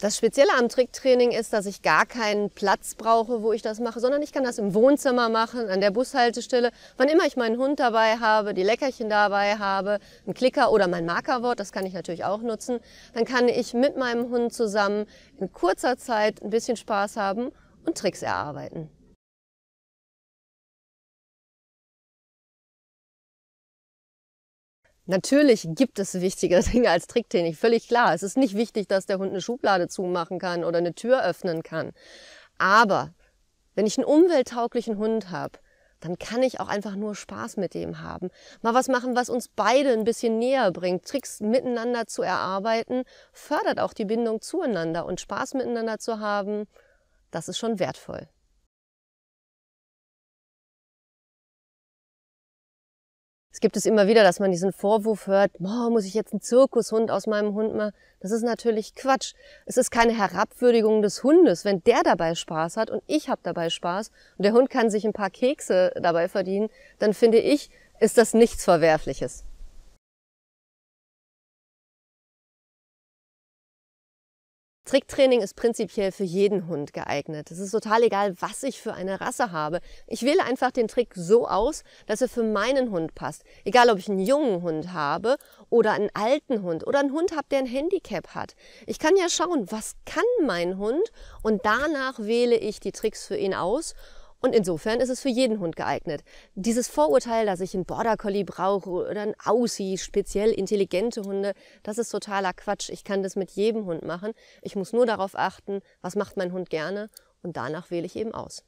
Das Spezielle am Tricktraining ist, dass ich gar keinen Platz brauche, wo ich das mache, sondern ich kann das im Wohnzimmer machen, an der Bushaltestelle, wann immer ich meinen Hund dabei habe, die Leckerchen dabei habe, einen Klicker oder mein Markerwort, das kann ich natürlich auch nutzen. Dann kann ich mit meinem Hund zusammen in kurzer Zeit ein bisschen Spaß haben und Tricks erarbeiten. Natürlich gibt es wichtige Dinge als Tricktechnik, völlig klar. Es ist nicht wichtig, dass der Hund eine Schublade zumachen kann oder eine Tür öffnen kann. Aber wenn ich einen umwelttauglichen Hund habe, dann kann ich auch einfach nur Spaß mit dem haben. Mal was machen, was uns beide ein bisschen näher bringt. Tricks miteinander zu erarbeiten, fördert auch die Bindung zueinander und Spaß miteinander zu haben, das ist schon wertvoll. Es gibt es immer wieder, dass man diesen Vorwurf hört, oh, muss ich jetzt einen Zirkushund aus meinem Hund machen? Das ist natürlich Quatsch. Es ist keine Herabwürdigung des Hundes, wenn der dabei Spaß hat und ich habe dabei Spaß und der Hund kann sich ein paar Kekse dabei verdienen, dann finde ich, ist das nichts Verwerfliches. Tricktraining ist prinzipiell für jeden Hund geeignet. Es ist total egal, was ich für eine Rasse habe. Ich wähle einfach den Trick so aus, dass er für meinen Hund passt. Egal, ob ich einen jungen Hund habe oder einen alten Hund oder einen Hund habe, der ein Handicap hat. Ich kann ja schauen, was kann mein Hund und danach wähle ich die Tricks für ihn aus und insofern ist es für jeden Hund geeignet. Dieses Vorurteil, dass ich einen Border Collie brauche oder einen Aussie, speziell intelligente Hunde, das ist totaler Quatsch. Ich kann das mit jedem Hund machen. Ich muss nur darauf achten, was macht mein Hund gerne und danach wähle ich eben aus.